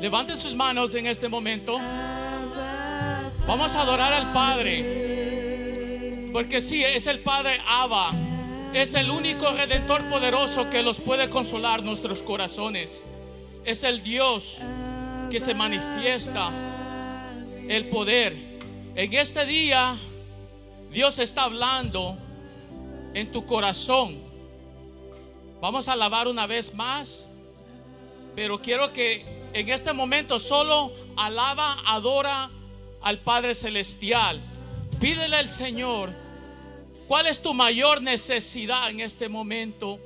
Levanten sus manos en este momento. Vamos a adorar al Padre. Porque sí, es el Padre Abba. Es el único redentor poderoso que los puede consolar nuestros corazones. Es el Dios que se manifiesta el poder. En este día Dios está hablando en tu corazón. Vamos a alabar una vez más, pero quiero que en este momento solo alaba, adora al Padre Celestial. Pídele al Señor, ¿cuál es tu mayor necesidad en este momento?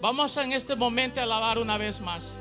Vamos en este momento a alabar una vez más.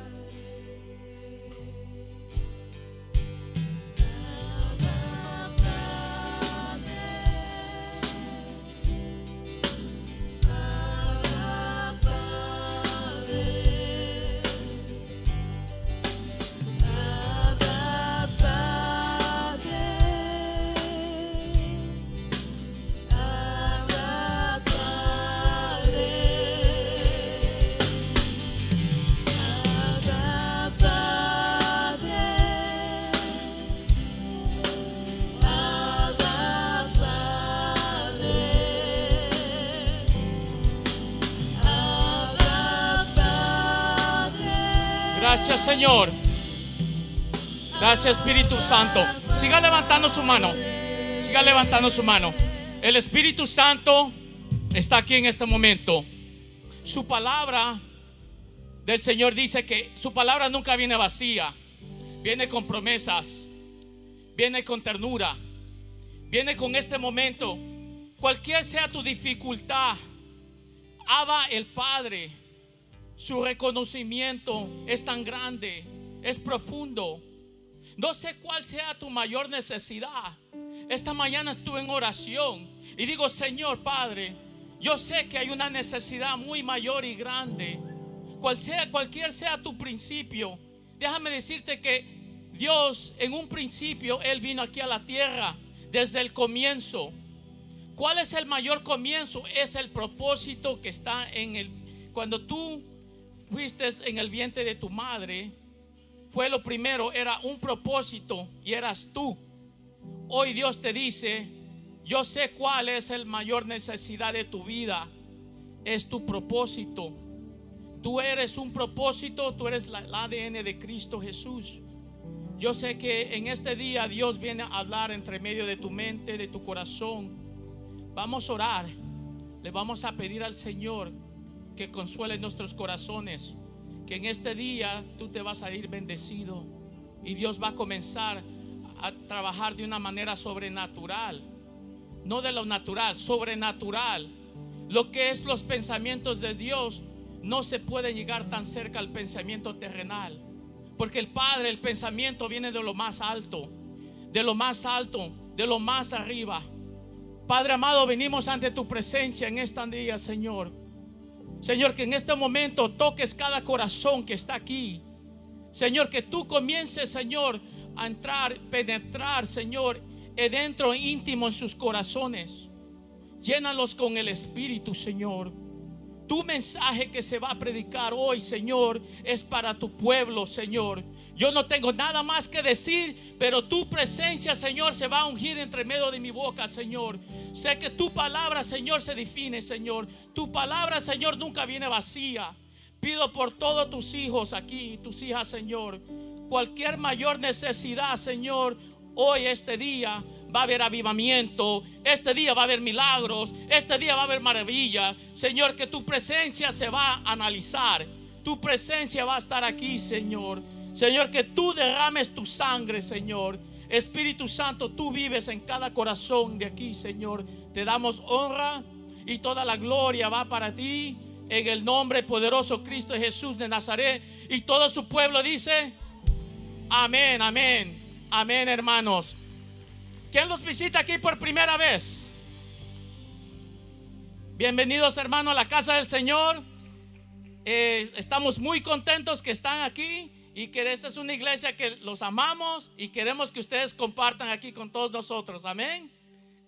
Señor. Gracias, Espíritu Santo. Siga levantando su mano. Siga levantando su mano. El Espíritu Santo está aquí en este momento. Su palabra del Señor dice que su palabra nunca viene vacía. Viene con promesas. Viene con ternura. Viene con este momento. Cualquier sea tu dificultad, Abba el Padre su reconocimiento es tan grande, es profundo. No sé cuál sea tu mayor necesidad. Esta mañana estuve en oración y digo, Señor Padre, yo sé que hay una necesidad muy mayor y grande. Cual sea, cualquier sea tu principio, déjame decirte que Dios en un principio, Él vino aquí a la tierra desde el comienzo. ¿Cuál es el mayor comienzo? Es el propósito que está en el... Cuando tú fuiste en el vientre de tu madre, fue lo primero, era un propósito y eras tú. Hoy Dios te dice, yo sé cuál es el mayor necesidad de tu vida, es tu propósito. Tú eres un propósito, tú eres la, el ADN de Cristo Jesús. Yo sé que en este día Dios viene a hablar entre medio de tu mente, de tu corazón. Vamos a orar, le vamos a pedir al Señor que consuele nuestros corazones, que en este día tú te vas a ir bendecido y Dios va a comenzar a trabajar de una manera sobrenatural, no de lo natural, sobrenatural. Lo que es los pensamientos de Dios no se puede llegar tan cerca al pensamiento terrenal, porque el Padre, el pensamiento viene de lo más alto, de lo más alto, de lo más arriba. Padre amado, venimos ante tu presencia en este día, Señor. Señor, que en este momento toques cada corazón que está aquí. Señor, que tú comiences, Señor, a entrar, penetrar, Señor, dentro íntimo en sus corazones. Llénalos con el Espíritu, Señor. Tu mensaje que se va a predicar hoy, Señor, es para tu pueblo, Señor. Yo no tengo nada más que decir, pero tu presencia, Señor, se va a ungir entre medio de mi boca, Señor. Sé que tu palabra, Señor, se define, Señor. Tu palabra, Señor, nunca viene vacía. Pido por todos tus hijos aquí, tus hijas, Señor. Cualquier mayor necesidad, Señor, hoy, este día, va a haber avivamiento, este día va a haber milagros, este día va a haber maravilla. Señor, que tu presencia se va a analizar, tu presencia va a estar aquí, Señor. Señor, que tú derrames tu sangre, Señor. Espíritu Santo, tú vives en cada corazón de aquí, Señor. Te damos honra y toda la gloria va para ti en el nombre poderoso Cristo Jesús de Nazaret. Y todo su pueblo dice, amén, amén, amén hermanos. ¿Quién los visita aquí por primera vez? Bienvenidos hermano a la casa del Señor. Eh, estamos muy contentos que están aquí y que esta es una iglesia que los amamos y queremos que ustedes compartan aquí con todos nosotros. Amén.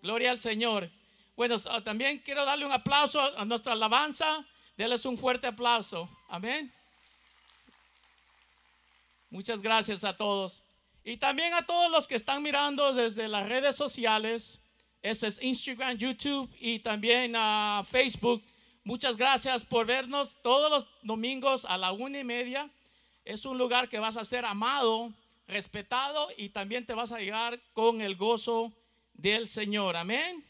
Gloria al Señor. Bueno, ah, también quiero darle un aplauso a nuestra alabanza. Denles un fuerte aplauso. Amén. Muchas gracias a todos. Y también a todos los que están mirando desde las redes sociales, ese es Instagram, YouTube y también a Facebook. Muchas gracias por vernos todos los domingos a la una y media. Es un lugar que vas a ser amado, respetado y también te vas a llegar con el gozo del Señor. Amén.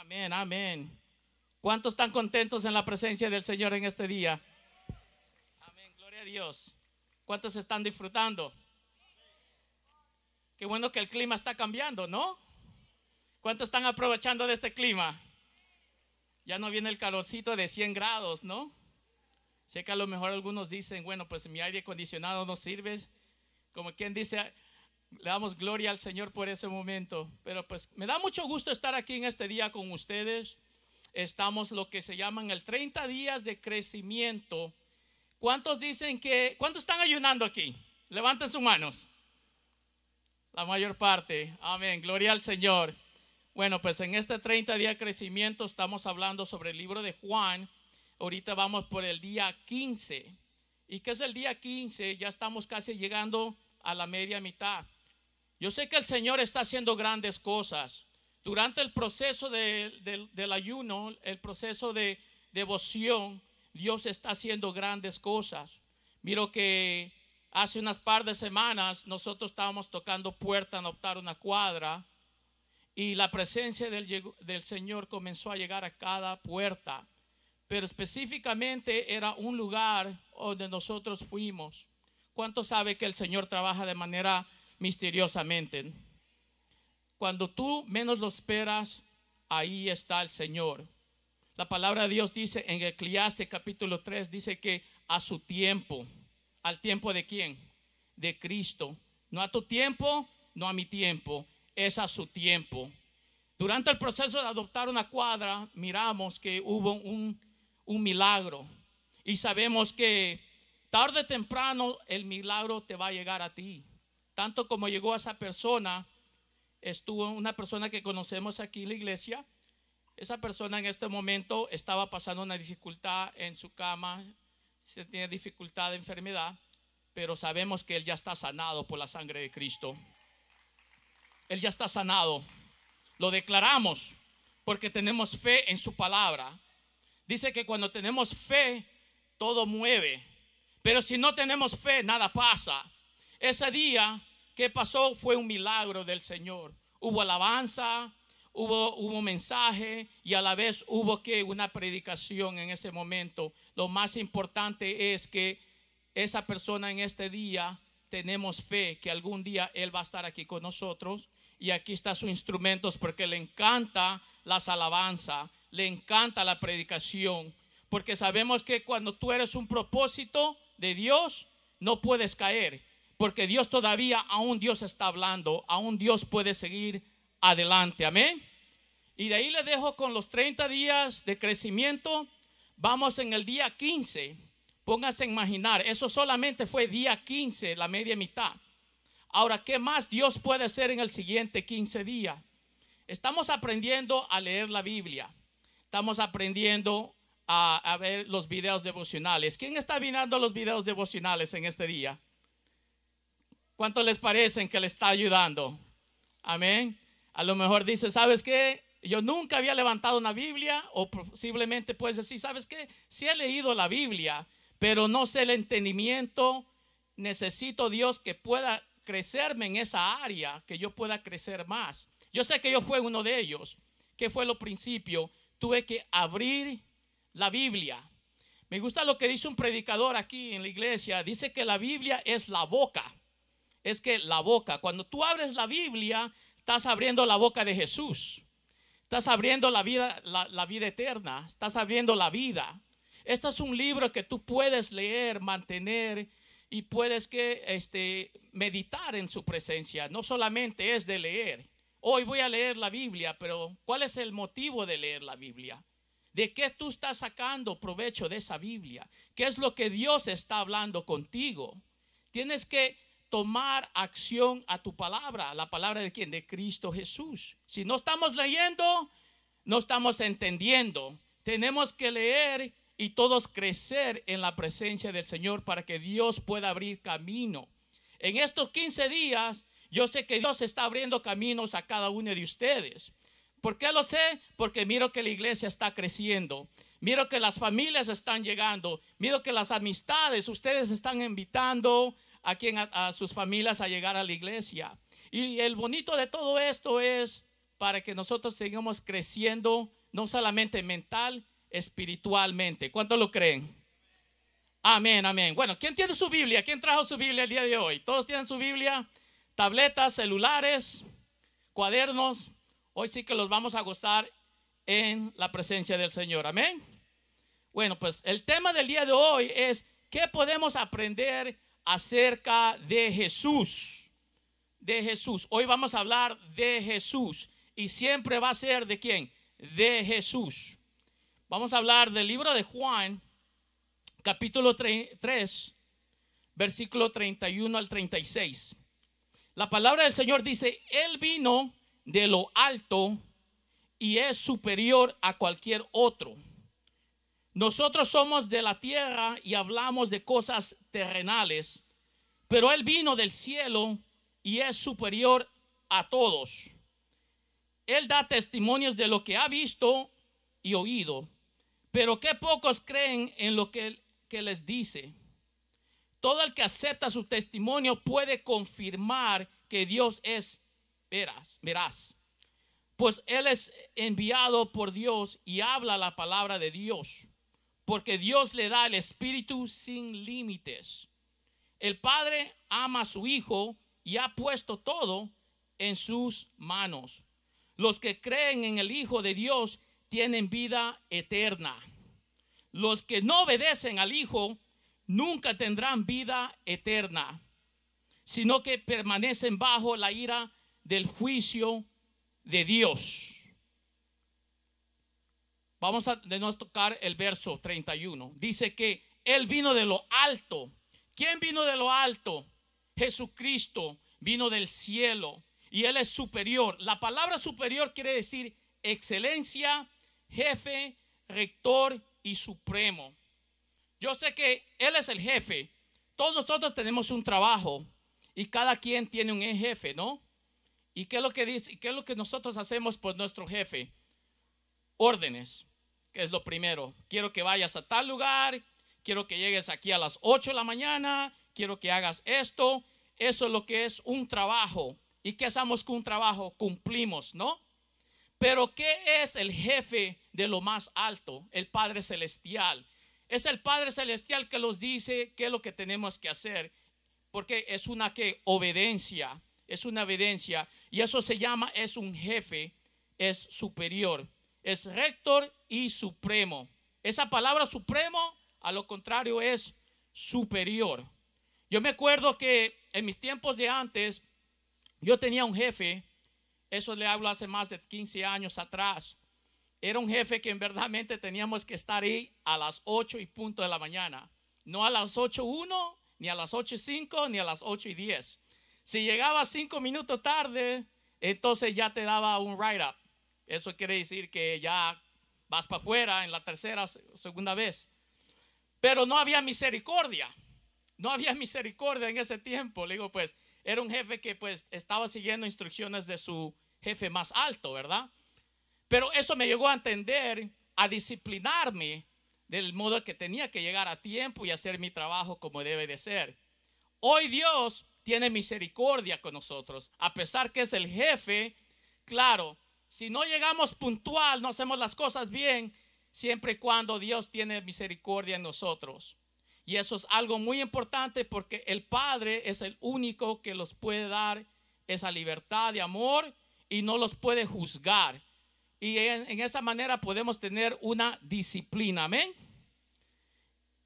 Amén, amén. ¿Cuántos están contentos en la presencia del Señor en este día? Amén, gloria a Dios. ¿Cuántos están disfrutando? Qué bueno que el clima está cambiando, ¿no? ¿Cuántos están aprovechando de este clima? Ya no viene el calorcito de 100 grados, ¿no? Sé que a lo mejor algunos dicen, bueno, pues mi aire acondicionado no sirve. Como quien dice, le damos gloria al Señor por ese momento. Pero pues me da mucho gusto estar aquí en este día con ustedes. Estamos lo que se llaman el 30 días de crecimiento. ¿Cuántos dicen que, cuántos están ayunando aquí? Levanten sus manos. La mayor parte. Amén. Gloria al Señor. Bueno, pues en este 30 día de crecimiento estamos hablando sobre el libro de Juan. Ahorita vamos por el día 15. ¿Y qué es el día 15? Ya estamos casi llegando a la media mitad. Yo sé que el Señor está haciendo grandes cosas. Durante el proceso del ayuno, el proceso de devoción, Dios está haciendo grandes cosas. Miro que Hace unas par de semanas nosotros estábamos tocando puerta en optar una cuadra y la presencia del, Señor comenzó a llegar a cada puerta, pero específicamente era un lugar donde nosotros fuimos. ¿Cuánto sabe que el Señor trabaja de manera misteriosamente? Cuando tú menos lo esperas, ahí está el Señor. La palabra de Dios dice en Eclesiastes capítulo 3, dice que a su tiempo, ¿Al tiempo de quién? De Cristo. No a tu tiempo, no a mi tiempo, es a su tiempo. Durante el proceso de adoptar una cuadra, miramos que hubo un, milagro y sabemos que tarde o temprano el milagro te va a llegar a ti. Tanto como llegó a esa persona, estuvo una persona que conocemos aquí en la iglesia. Esa persona en este momento estaba pasando una dificultad en su cama, si tiene dificultad de enfermedad, pero sabemos que él ya está sanado por la sangre de Cristo. Él ya está sanado. Lo declaramos porque tenemos fe en su palabra. Dice que cuando tenemos fe, todo mueve. Pero si no tenemos fe, nada pasa. Ese día que pasó fue un milagro del Señor. Hubo alabanza, hubo, un mensaje y a la vez hubo que una predicación en ese momento. Lo más importante es que esa persona en este día tenemos fe que algún día Él va a estar aquí con nosotros y aquí está su instrumentos porque le encanta las alabanzas, le encanta la predicación, porque sabemos que cuando tú eres un propósito de Dios, no puedes caer, porque Dios todavía, aún Dios está hablando, aún Dios puede seguir adelante. Amén. Y de ahí le dejo con los 30 días de crecimiento. Vamos en el día 15. póngase a imaginar, eso solamente fue día 15, la media mitad. Ahora, ¿qué más Dios puede hacer en el siguiente 15 días? Estamos aprendiendo a leer la Biblia. Estamos aprendiendo a, ver los videos devocionales. ¿Quién está viendo los videos devocionales en este día? ¿Cuánto les parecen que le está ayudando? Amén. A lo mejor dice, ¿sabes qué? Yo nunca había levantado una Biblia o posiblemente puedes decir, ¿sabes qué? Sí he leído la Biblia, pero no sé el entendimiento. Necesito Dios que pueda crecerme en esa área, que yo pueda crecer más. Yo sé que yo fui uno de ellos. ¿Qué fue lo principio? Tuve que abrir la Biblia. Me gusta lo que dice un predicador aquí en la iglesia. Dice que la Biblia es la boca. Es que la boca, cuando tú abres la Biblia, Estás abriendo la boca de Jesús. Estás abriendo la vida, la, vida eterna. Estás abriendo la vida. Este es un libro que tú puedes leer, mantener y puedes que este, meditar en su presencia. No solamente es de leer. Hoy voy a leer la Biblia, pero ¿cuál es el motivo de leer la Biblia? ¿De qué tú estás sacando provecho de esa Biblia? ¿Qué es lo que Dios está hablando contigo? Tienes que tomar acción a tu palabra. ¿La palabra de quién? De Cristo Jesús. Si no estamos leyendo, no estamos entendiendo. Tenemos que leer y todos crecer en la presencia del Señor para que Dios pueda abrir camino. En estos 15 días, yo sé que Dios está abriendo caminos a cada uno de ustedes. ¿Por qué lo sé? Porque miro que la iglesia está creciendo. Miro que las familias están llegando, miro que las amistades, ustedes están invitando a, a, sus familias a llegar a la iglesia. Y el bonito de todo esto es para que nosotros sigamos creciendo, no solamente mental, espiritualmente. ¿Cuánto lo creen? Amén, amén. Bueno, ¿quién tiene su Biblia? ¿Quién trajo su Biblia el día de hoy? ¿Todos tienen su Biblia? Tabletas, celulares, cuadernos. Hoy sí que los vamos a gozar en la presencia del Señor. Amén. Bueno, pues el tema del día de hoy es qué podemos aprender acerca de Jesús. De Jesús. Hoy vamos a hablar de Jesús. Y siempre va a ser de quién? De Jesús. Vamos a hablar del libro de Juan, capítulo 3, versículo 31 al 36. La palabra del Señor dice, Él vino de lo alto y es superior a cualquier otro nosotros somos de la tierra y hablamos de cosas terrenales, pero Él vino del cielo y es superior a todos. Él da testimonios de lo que ha visto y oído, pero qué pocos creen en lo que, que les dice. Todo el que acepta su testimonio puede confirmar que Dios es veraz, verás. Pues Él es enviado por Dios y habla la palabra de Dios porque Dios le da el Espíritu sin límites. El Padre ama a su Hijo y ha puesto todo en sus manos. Los que creen en el Hijo de Dios tienen vida eterna. Los que no obedecen al Hijo nunca tendrán vida eterna, sino que permanecen bajo la ira del juicio de Dios. Vamos a de nos tocar el verso 31. Dice que Él vino de lo alto. ¿Quién vino de lo alto? Jesucristo vino del cielo y Él es superior. La palabra superior quiere decir excelencia, jefe, rector y supremo. Yo sé que Él es el jefe. Todos nosotros tenemos un trabajo y cada quien tiene un jefe, ¿no? ¿Y qué es lo que dice? ¿Qué es lo que nosotros hacemos por nuestro jefe? órdenes, que es lo primero. Quiero que vayas a tal lugar, quiero que llegues aquí a las 8 de la mañana, quiero que hagas esto. Eso es lo que es un trabajo. ¿Y qué hacemos con un trabajo? Cumplimos, ¿no? Pero ¿qué es el jefe de lo más alto? El Padre Celestial. Es el Padre Celestial que nos dice qué es lo que tenemos que hacer, porque es una que obediencia, es una obediencia, y eso se llama, es un jefe, es superior es rector y supremo. Esa palabra supremo, a lo contrario, es superior. Yo me acuerdo que en mis tiempos de antes, yo tenía un jefe, eso le hablo hace más de 15 años atrás. Era un jefe que en verdaderamente teníamos que estar ahí a las 8 y punto de la mañana. No a las 8.1, ni a las 5, ni a las 8 y 10. Si llegaba 5 minutos tarde, entonces ya te daba un write-up. Eso quiere decir que ya vas para afuera en la tercera, segunda vez. Pero no había misericordia. No había misericordia en ese tiempo. Le digo, pues, era un jefe que pues estaba siguiendo instrucciones de su jefe más alto, ¿verdad? Pero eso me llegó a entender, a disciplinarme del modo que tenía que llegar a tiempo y hacer mi trabajo como debe de ser. Hoy Dios tiene misericordia con nosotros, a pesar que es el jefe, claro, si no llegamos puntual, no hacemos las cosas bien, siempre y cuando Dios tiene misericordia en nosotros. Y eso es algo muy importante porque el Padre es el único que los puede dar esa libertad de amor y no los puede juzgar. Y en, esa manera podemos tener una disciplina. Amén.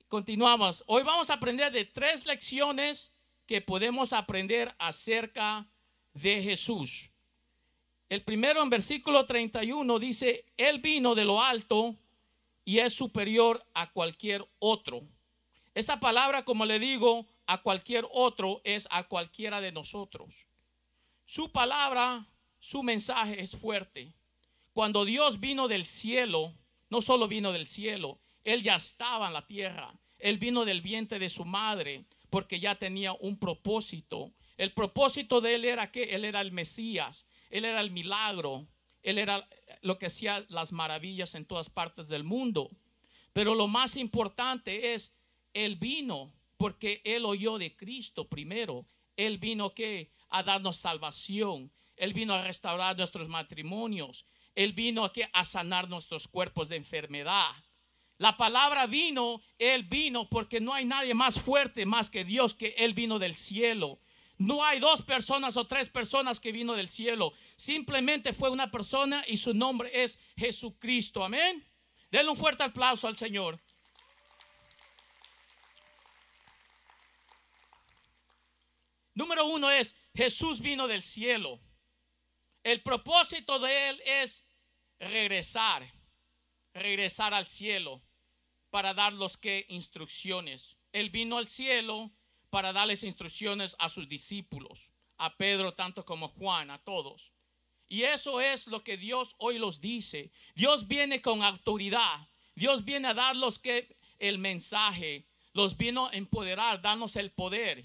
Continuamos. Hoy vamos a aprender de tres lecciones que podemos aprender acerca de Jesús. El primero en versículo 31 dice, Él vino de lo alto y es superior a cualquier otro. Esa palabra, como le digo, a cualquier otro es a cualquiera de nosotros. Su palabra, su mensaje es fuerte. Cuando Dios vino del cielo, no solo vino del cielo, Él ya estaba en la tierra. Él vino del vientre de su madre porque ya tenía un propósito. El propósito de Él era que Él era el Mesías, él era el milagro, él era lo que hacía las maravillas en todas partes del mundo. Pero lo más importante es, el vino porque él oyó de Cristo primero. Él vino que a darnos salvación. Él vino a restaurar nuestros matrimonios. Él vino aquí a sanar nuestros cuerpos de enfermedad. La palabra vino, Él vino, porque no hay nadie más fuerte más que Dios, que Él vino del cielo. No hay dos personas o tres personas que vino del cielo. Simplemente fue una persona y su nombre es Jesucristo. Amén. Denle un fuerte aplauso al Señor. Número uno es, Jesús vino del cielo. El propósito de Él es regresar, regresar al cielo para dar los que instrucciones. Él vino al cielo para darles instrucciones a sus discípulos, a Pedro tanto como Juan, a todos. Y eso es lo que Dios hoy los dice. Dios viene con autoridad. Dios viene a darlos que el mensaje, los vino a empoderar, darnos el poder.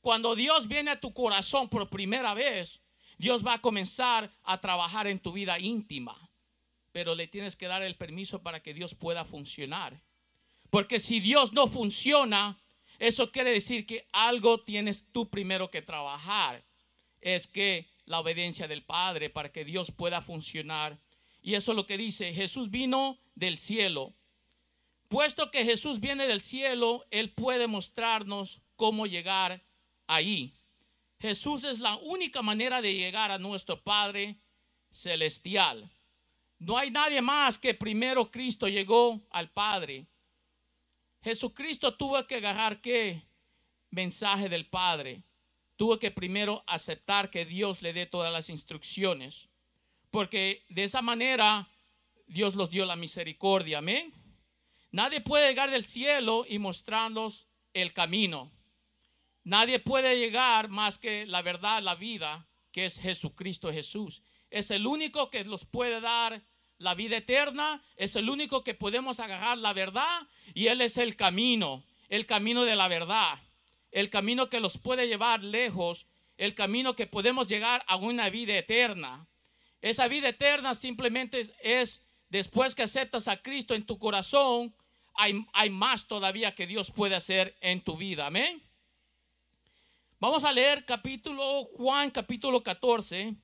Cuando Dios viene a tu corazón por primera vez, Dios va a comenzar a trabajar en tu vida íntima. Pero le tienes que dar el permiso para que Dios pueda funcionar. Porque si Dios no funciona, eso quiere decir que algo tienes tú primero que trabajar. Es que la obediencia del Padre para que Dios pueda funcionar. Y eso es lo que dice, Jesús vino del cielo. Puesto que Jesús viene del cielo, Él puede mostrarnos cómo llegar ahí. Jesús es la única manera de llegar a nuestro Padre celestial. No hay nadie más que primero Cristo llegó al Padre. Jesucristo tuvo que agarrar qué mensaje del Padre. Tuvo que primero aceptar que Dios le dé todas las instrucciones, porque de esa manera Dios los dio la misericordia. Amén. Nadie puede llegar del cielo y mostrarnos el camino. Nadie puede llegar más que la verdad, la vida, que es Jesucristo Jesús. Es el único que los puede dar la vida eterna, es el único que podemos agarrar la verdad y Él es el camino, el camino de la verdad, el camino que los puede llevar lejos, el camino que podemos llegar a una vida eterna. Esa vida eterna simplemente es, después que aceptas a Cristo en tu corazón, hay, hay más todavía que Dios puede hacer en tu vida. Amén. Vamos a leer capítulo Juan, capítulo 14,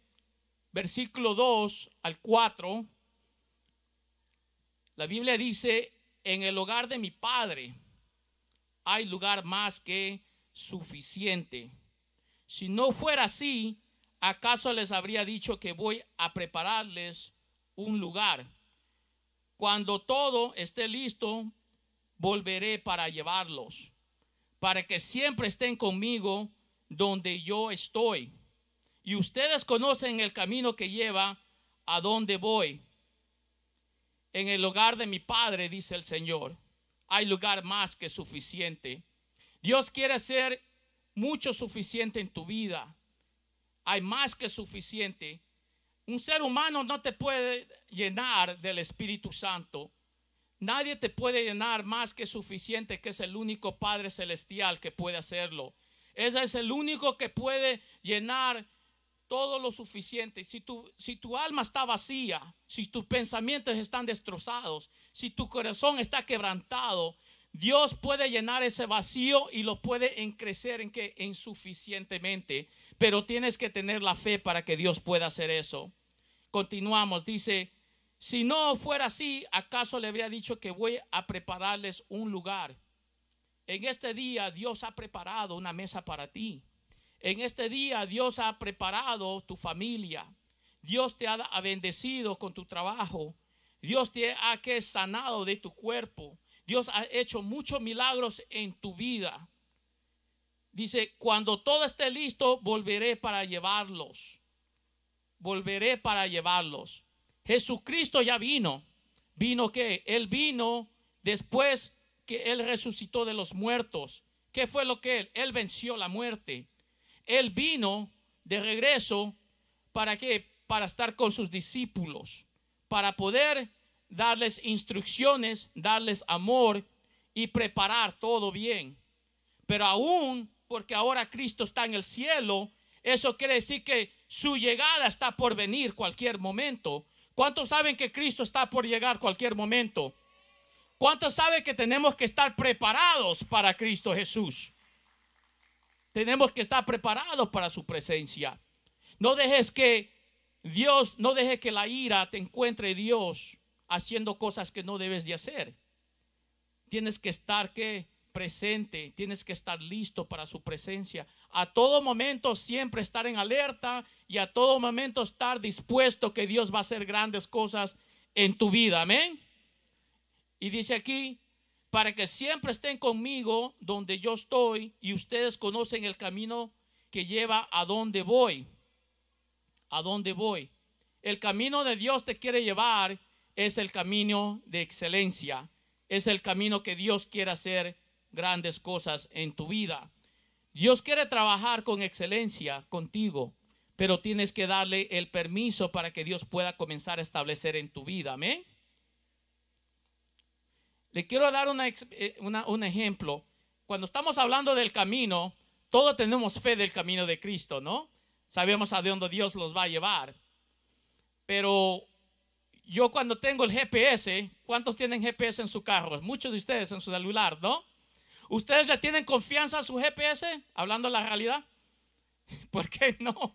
versículo 2 al 4. La Biblia dice, en el hogar de mi padre hay lugar más que suficiente. Si no fuera así, ¿acaso les habría dicho que voy a prepararles un lugar? Cuando todo esté listo, volveré para llevarlos, para que siempre estén conmigo donde yo estoy. Y ustedes conocen el camino que lleva a donde voy. En el hogar de mi Padre, dice el Señor, hay lugar más que suficiente. Dios quiere ser mucho suficiente en tu vida. Hay más que suficiente. Un ser humano no te puede llenar del Espíritu Santo. Nadie te puede llenar más que suficiente, que es el único Padre Celestial que puede hacerlo. Ese es el único que puede llenar todo lo suficiente. Si tu, si tu alma está vacía, si tus pensamientos están destrozados, si tu corazón está quebrantado, Dios puede llenar ese vacío y lo puede crecer en que insuficientemente, pero tienes que tener la fe para que Dios pueda hacer eso. Continuamos, dice, si no fuera así, ¿acaso le habría dicho que voy a prepararles un lugar? En este día Dios ha preparado una mesa para ti. En este día Dios ha preparado tu familia. Dios te ha bendecido con tu trabajo. Dios te ha que sanado de tu cuerpo. Dios ha hecho muchos milagros en tu vida. Dice, cuando todo esté listo, volveré para llevarlos. Volveré para llevarlos. Jesucristo ya vino. ¿Vino qué? Él vino después que Él resucitó de los muertos. ¿Qué fue lo que Él? Él venció la muerte. Él vino de regreso para qué? Para estar con sus discípulos, para poder darles instrucciones, darles amor y preparar todo bien. Pero aún porque ahora Cristo está en el cielo, eso quiere decir que su llegada está por venir cualquier momento. ¿Cuántos saben que Cristo está por llegar cualquier momento? ¿Cuántos saben que tenemos que estar preparados para Cristo Jesús? Tenemos que estar preparados para su presencia. No dejes que Dios, no dejes que la ira te encuentre Dios haciendo cosas que no debes de hacer. Tienes que estar que presente, tienes que estar listo para su presencia. A todo momento siempre estar en alerta y a todo momento estar dispuesto que Dios va a hacer grandes cosas en tu vida. Amén. Y dice aquí, para que siempre estén conmigo donde yo estoy y ustedes conocen el camino que lleva a donde voy. A donde voy. El camino de Dios te quiere llevar es el camino de excelencia. Es el camino que Dios quiere hacer grandes cosas en tu vida. Dios quiere trabajar con excelencia contigo, pero tienes que darle el permiso para que Dios pueda comenzar a establecer en tu vida. Amén. Le quiero dar eh, un ejemplo. Cuando estamos hablando del camino, todos tenemos fe del camino de Cristo, ¿no? Sabemos a dónde Dios los va a llevar. Pero yo cuando tengo el GPS, ¿cuántos tienen GPS en su carro? Muchos de ustedes en su celular, ¿no? ¿Ustedes le tienen confianza a su GPS? Hablando la realidad. ¿Por qué no?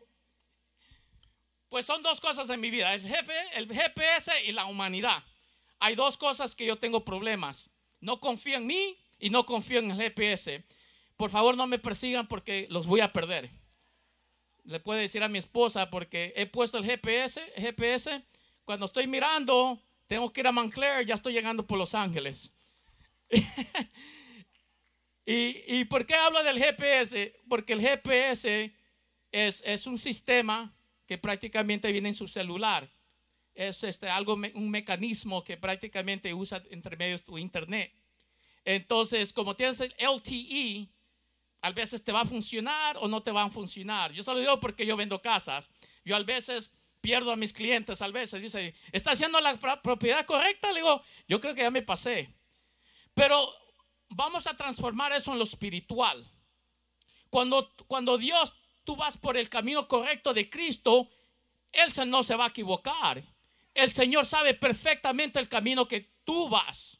Pues son dos cosas en mi vida, el, jefe, el GPS y la humanidad hay dos cosas que yo tengo problemas. No confío en mí y no confío en el GPS. Por favor, no me persigan porque los voy a perder. Le puedo decir a mi esposa porque he puesto el GPS, GPS. Cuando estoy mirando, tengo que ir a Montclair, ya estoy llegando por Los Ángeles. ¿Y, por qué hablo del GPS? Porque el GPS es, es un sistema que prácticamente viene en su celular es este, algo, un mecanismo que prácticamente usa entre medios tu internet. Entonces, como tienes el LTE, a veces te va a funcionar o no te va a funcionar. Yo solo digo porque yo vendo casas. Yo a veces pierdo a mis clientes, a veces dice, ¿está haciendo la propiedad correcta? Le digo, yo creo que ya me pasé. Pero vamos a transformar eso en lo espiritual. Cuando, cuando Dios, tú vas por el camino correcto de Cristo, Él no se va a equivocar. El Señor sabe perfectamente el camino que tú vas.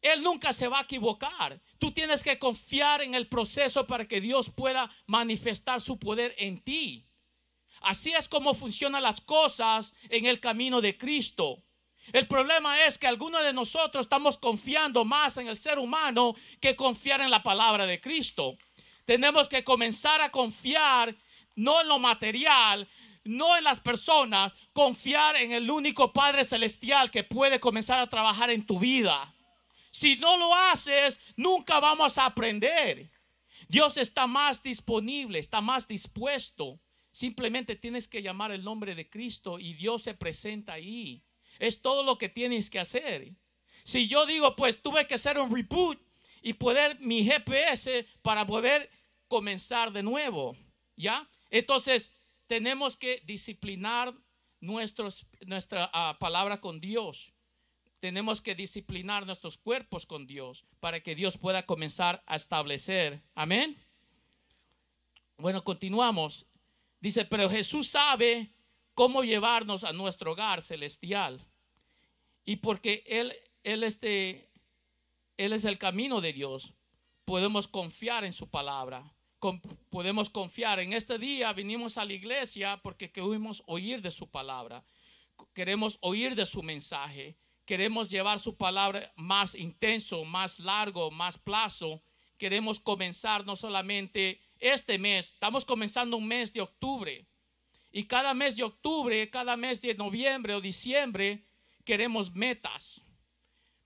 Él nunca se va a equivocar. Tú tienes que confiar en el proceso para que Dios pueda manifestar su poder en ti. Así es como funcionan las cosas en el camino de Cristo. El problema es que algunos de nosotros estamos confiando más en el ser humano que confiar en la palabra de Cristo. Tenemos que comenzar a confiar no en lo material, no en las personas, confiar en el único Padre Celestial que puede comenzar a trabajar en tu vida. Si no lo haces, nunca vamos a aprender. Dios está más disponible, está más dispuesto. Simplemente tienes que llamar el nombre de Cristo y Dios se presenta ahí. Es todo lo que tienes que hacer. Si yo digo, pues tuve que hacer un reboot y poder mi GPS para poder comenzar de nuevo, ¿ya? Entonces, tenemos que disciplinar nuestra ah, palabra con Dios. Tenemos que disciplinar nuestros cuerpos con Dios para que Dios pueda comenzar a establecer. Amén. Bueno, continuamos. Dice, pero Jesús sabe cómo llevarnos a nuestro hogar celestial. Y porque él este, es el camino de Dios, podemos confiar en su palabra podemos confiar. En este día vinimos a la iglesia porque queremos oír de su palabra, queremos oír de su mensaje, queremos llevar su palabra más intenso, más largo, más plazo. Queremos comenzar no solamente este mes, estamos comenzando un mes de octubre. Y cada mes de octubre, cada mes de noviembre o diciembre, queremos metas.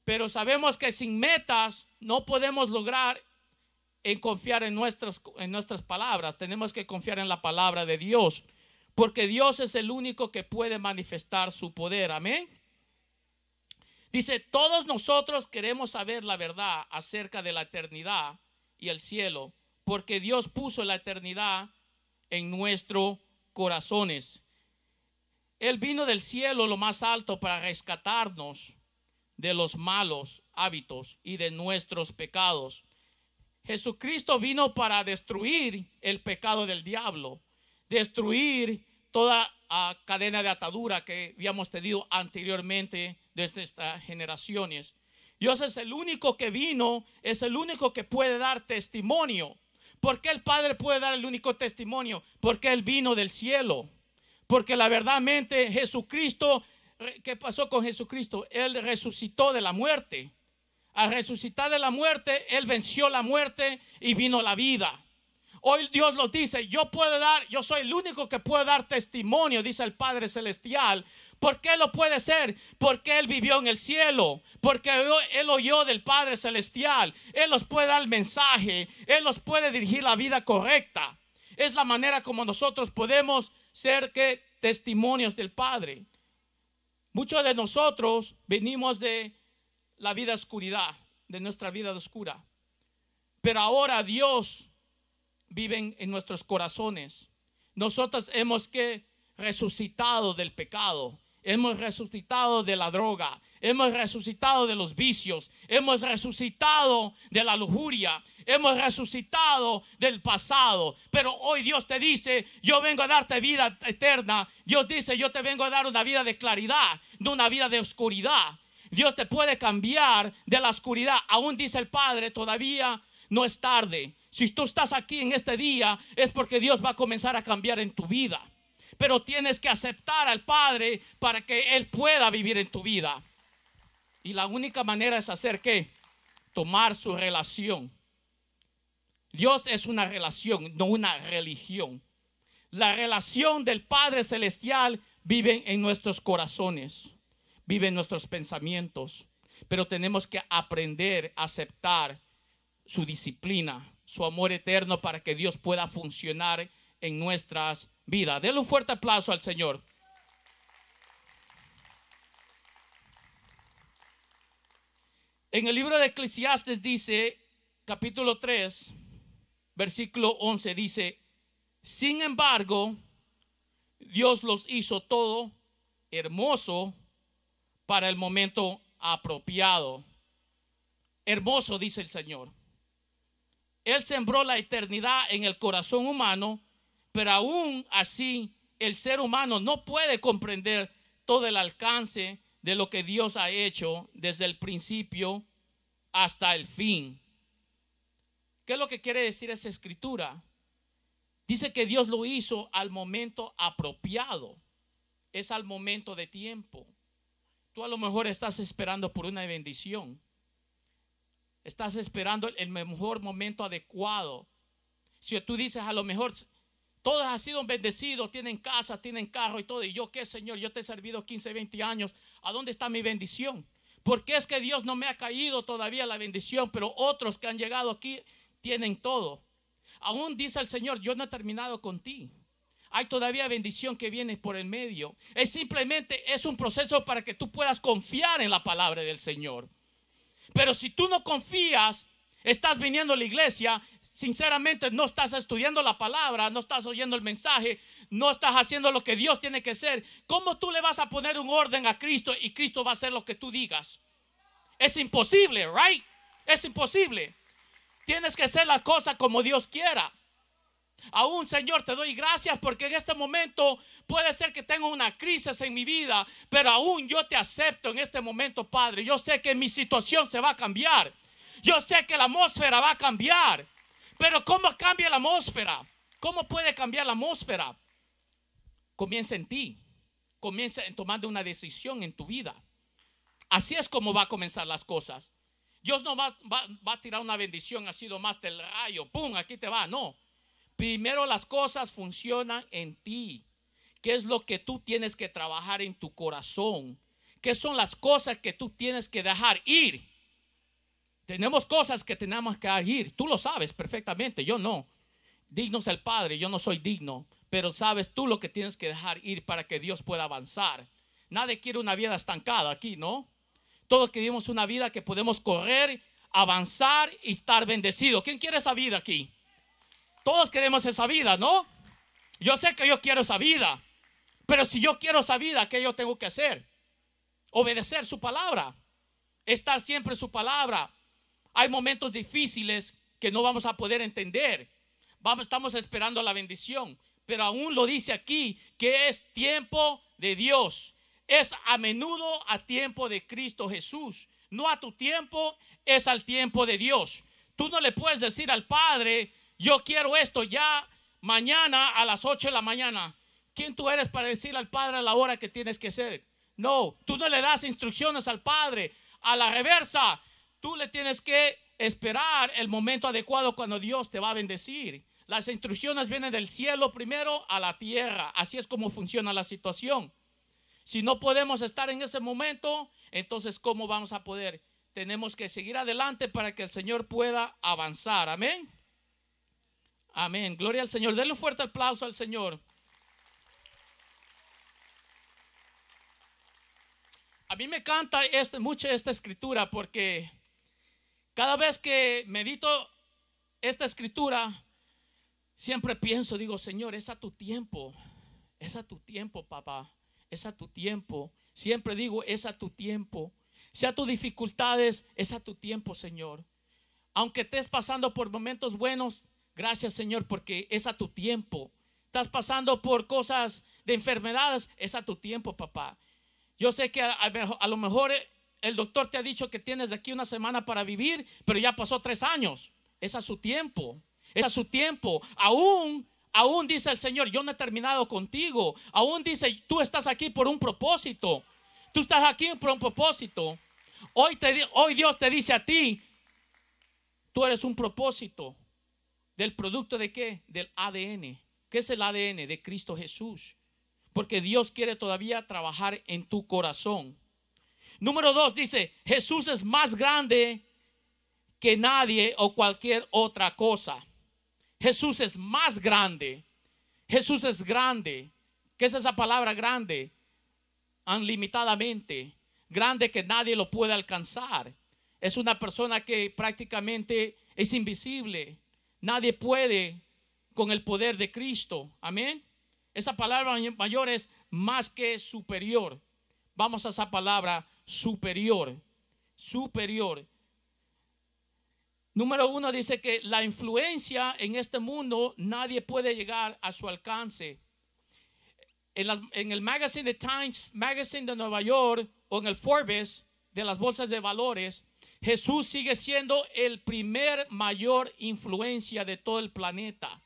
Pero sabemos que sin metas no podemos lograr en confiar en nuestras, en nuestras palabras, tenemos que confiar en la palabra de Dios, porque Dios es el único que puede manifestar su poder. Amén. Dice, todos nosotros queremos saber la verdad acerca de la eternidad y el cielo, porque Dios puso la eternidad en nuestros corazones. Él vino del cielo lo más alto para rescatarnos de los malos hábitos y de nuestros pecados. Jesucristo vino para destruir el pecado del diablo, destruir toda ah, cadena de atadura que habíamos tenido anteriormente desde estas generaciones. Dios es el único que vino, es el único que puede dar testimonio. ¿Por qué el Padre puede dar el único testimonio? Porque Él vino del cielo. Porque la verdad, Jesucristo, ¿qué pasó con Jesucristo? Él resucitó de la muerte al resucitar de la muerte, Él venció la muerte y vino la vida. Hoy Dios los dice, yo puedo dar, yo soy el único que puede dar testimonio, dice el Padre Celestial. ¿Por qué lo puede ser? Porque Él vivió en el cielo, porque Él oyó del Padre Celestial. Él los puede dar el mensaje, Él nos puede dirigir la vida correcta. Es la manera como nosotros podemos ser que testimonios del Padre. Muchos de nosotros venimos de la vida oscuridad, de nuestra vida oscura. Pero ahora Dios vive en nuestros corazones. Nosotros hemos que resucitado del pecado, hemos resucitado de la droga, hemos resucitado de los vicios, hemos resucitado de la lujuria, hemos resucitado del pasado. Pero hoy Dios te dice, yo vengo a darte vida eterna. Dios dice, yo te vengo a dar una vida de claridad, no una vida de oscuridad. Dios te puede cambiar de la oscuridad. Aún dice el Padre, todavía no es tarde. Si tú estás aquí en este día, es porque Dios va a comenzar a cambiar en tu vida. Pero tienes que aceptar al Padre para que Él pueda vivir en tu vida. Y la única manera es hacer qué? Tomar su relación. Dios es una relación, no una religión. La relación del Padre Celestial vive en nuestros corazones vive nuestros pensamientos, pero tenemos que aprender a aceptar su disciplina, su amor eterno para que Dios pueda funcionar en nuestras vidas. Denle un fuerte aplauso al Señor. En el libro de Eclesiastes dice, capítulo 3, versículo 11, dice, sin embargo, Dios los hizo todo hermoso para el momento apropiado. Hermoso, dice el Señor. Él sembró la eternidad en el corazón humano, pero aún así el ser humano no puede comprender todo el alcance de lo que Dios ha hecho desde el principio hasta el fin. ¿Qué es lo que quiere decir esa escritura? Dice que Dios lo hizo al momento apropiado, es al momento de tiempo. Tú a lo mejor estás esperando por una bendición. Estás esperando el mejor momento adecuado. Si tú dices a lo mejor, todos han sido bendecidos, tienen casa, tienen carro y todo. ¿Y yo qué, Señor? Yo te he servido 15, 20 años. ¿A dónde está mi bendición? Porque es que Dios no me ha caído todavía la bendición, pero otros que han llegado aquí tienen todo. Aún dice el Señor, yo no he terminado con ti hay todavía bendición que viene por el medio. Es simplemente, es un proceso para que tú puedas confiar en la palabra del Señor. Pero si tú no confías, estás viniendo a la iglesia, sinceramente no estás estudiando la palabra, no estás oyendo el mensaje, no estás haciendo lo que Dios tiene que ser ¿cómo tú le vas a poner un orden a Cristo y Cristo va a hacer lo que tú digas? Es imposible, right? Es imposible. Tienes que hacer la cosa como Dios quiera. Aún Señor te doy gracias porque en este momento puede ser que tenga una crisis en mi vida, pero aún yo te acepto en este momento, Padre. Yo sé que mi situación se va a cambiar. Yo sé que la atmósfera va a cambiar. Pero ¿cómo cambia la atmósfera? ¿Cómo puede cambiar la atmósfera? Comienza en ti. Comienza en tomando una decisión en tu vida. Así es como va a comenzar las cosas. Dios no va, a tirar una bendición así más del rayo. ¡Pum! Aquí te va. No. Primero las cosas funcionan en ti. ¿Qué es lo que tú tienes que trabajar en tu corazón? ¿Qué son las cosas que tú tienes que dejar ir? Tenemos cosas que tenemos que dejar ir. Tú lo sabes perfectamente, yo no. Digno es el Padre, yo no soy digno. Pero sabes tú lo que tienes que dejar ir para que Dios pueda avanzar. Nadie quiere una vida estancada aquí, ¿no? Todos queremos una vida que podemos correr, avanzar y estar bendecido ¿Quién quiere esa vida aquí? Todos queremos esa vida, ¿no? Yo sé que yo quiero esa vida, pero si yo quiero esa vida, ¿qué yo tengo que hacer? Obedecer su palabra, estar siempre en su palabra. Hay momentos difíciles que no vamos a poder entender. Vamos, estamos esperando la bendición, pero aún lo dice aquí que es tiempo de Dios. Es a menudo a tiempo de Cristo Jesús. No a tu tiempo, es al tiempo de Dios. Tú no le puedes decir al Padre, yo quiero esto ya mañana a las 8 de la mañana. ¿Quién tú eres para decirle al Padre a la hora que tienes que ser? No, tú no le das instrucciones al Padre. A la reversa, tú le tienes que esperar el momento adecuado cuando Dios te va a bendecir. Las instrucciones vienen del cielo primero a la tierra. Así es como funciona la situación. Si no podemos estar en ese momento, entonces ¿cómo vamos a poder? Tenemos que seguir adelante para que el Señor pueda avanzar. Amén. Amén. Gloria al Señor. Denle un fuerte aplauso al Señor. A mí me encanta este, mucho esta escritura porque cada vez que medito esta escritura, siempre pienso, digo, Señor, es a tu tiempo, es a tu tiempo, papá, es a tu tiempo. Siempre digo, es a tu tiempo. Sea tus dificultades, es a tu tiempo, Señor. Aunque estés pasando por momentos buenos, Gracias Señor porque es a tu tiempo. Estás pasando por cosas de enfermedades, es a tu tiempo, papá. Yo sé que a, lo mejor el doctor te ha dicho que tienes de aquí una semana para vivir, pero ya pasó tres años. Es a su tiempo, es a su tiempo. Aún aún dice el Señor, yo no he terminado contigo. Aún dice, tú estás aquí por un propósito. Tú estás aquí por un propósito. Hoy, te, hoy Dios te dice a ti, tú eres un propósito. ¿Del producto de qué? Del ADN. ¿Qué es el ADN de Cristo Jesús? Porque Dios quiere todavía trabajar en tu corazón. Número dos dice, Jesús es más grande que nadie o cualquier otra cosa. Jesús es más grande. Jesús es grande. ¿Qué es esa palabra grande? Unlimitadamente. Grande que nadie lo puede alcanzar. Es una persona que prácticamente es invisible. Nadie puede con el poder de Cristo. Amén. Esa palabra mayor es más que superior. Vamos a esa palabra superior. Superior. Número uno dice que la influencia en este mundo nadie puede llegar a su alcance. En, el magazine de Times, magazine de Nueva York o en el Forbes de las bolsas de valores, Jesús sigue siendo el primer mayor influencia de todo el planeta.